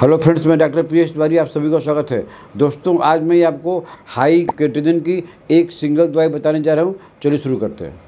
hello friends मैं doctor P S Tiwari आप सभी का स्वागत है दोस्तों आज मैं आपको हाई केटेजन की एक सिंगल दवाई बताने जा रहा हूँ चलिए शुरू करते हैं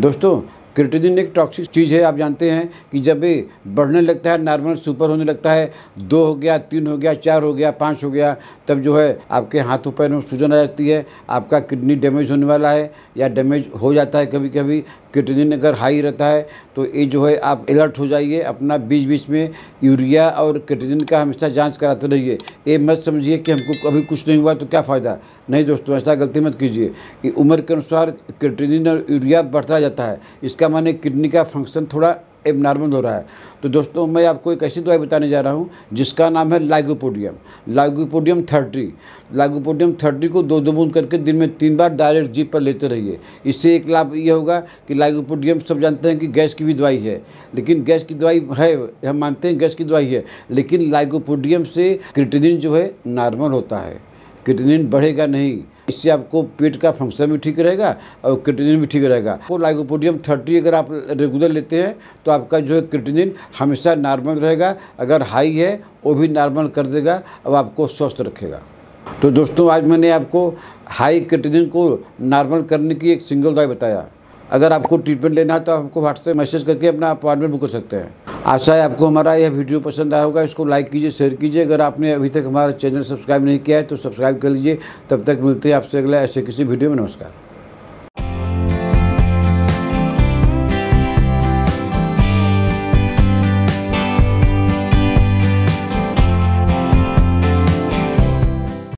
दोस्तों क्रिटिजिन एक टॉक्सिक चीज़ है आप जानते हैं कि जब ये बढ़ने लगता है नॉर्मल सुपर होने लगता है दो हो गया तीन हो गया चार हो गया पाँच हो गया तब जो है आपके हाथों पैरों में सूजन आ जाती है आपका किडनी डैमेज होने वाला है या डैमेज हो जाता है कभी कभी क्रिएटिनिन अगर हाई रहता है तो ये जो है आप अलर्ट हो जाइए अपना बीच बीच में यूरिया और क्रिएटिनिन का हमेशा जाँच कराते रहिए ये मत समझिए कि हमको कभी कुछ नहीं हुआ तो क्या फ़ायदा नहीं दोस्तों ऐसा गलती मत कीजिए कि उम्र के अनुसार क्रिएटिनिन और यूरिया बढ़ता जाता है इसका इसका माने किडनी का फंक्शन थोड़ा एबनॉर्मल हो रहा है तो दोस्तों मैं आपको एक ऐसी दवाई बताने जा रहा हूँ जिसका नाम है लाइगोपोडियम लाइगोपोडियम थर्टी लाइगोपोडियम थर्टी को दो दो बूंद करके दिन में तीन बार डायरेक्ट जीप पर लेते रहिए इससे एक लाभ ये होगा कि लाइगोपोडियम सब जानते हैं कि गैस की भी दवाई है लेकिन गैस की दवाई है हम मानते हैं गैस की दवाई है लेकिन लाइगोपोडियम से क्रिटिन जो है नॉर्मल होता है क्रिटिन बढ़ेगा नहीं इससे आपको पेट का फंक्शन भी ठीक रहेगा और क्रिटिनिन भी ठीक रहेगा तो लाइकोपोडियम थर्टी अगर आप रेगुलर लेते हैं तो आपका जो है क्रिटिनिन हमेशा नॉर्मल रहेगा अगर हाई है वो भी नॉर्मल कर देगा और आपको स्वस्थ रखेगा तो दोस्तों आज मैंने आपको हाई क्रिटिनिन को नॉर्मल करने की एक सिंगल दवाई बताया अगर आपको ट्रीटमेंट लेना है तो आपको व्हाट्सएप मैसेज करके अपना अपॉइंटमेंट बुक कर सकते हैं आशा है आपको हमारा यह वीडियो पसंद आया होगा इसको लाइक कीजिए शेयर कीजिए अगर आपने अभी तक हमारा चैनल सब्सक्राइब नहीं किया है तो सब्सक्राइब कर लीजिए तब तक मिलते हैं आपसे अगले ऐसे किसी वीडियो में नमस्कार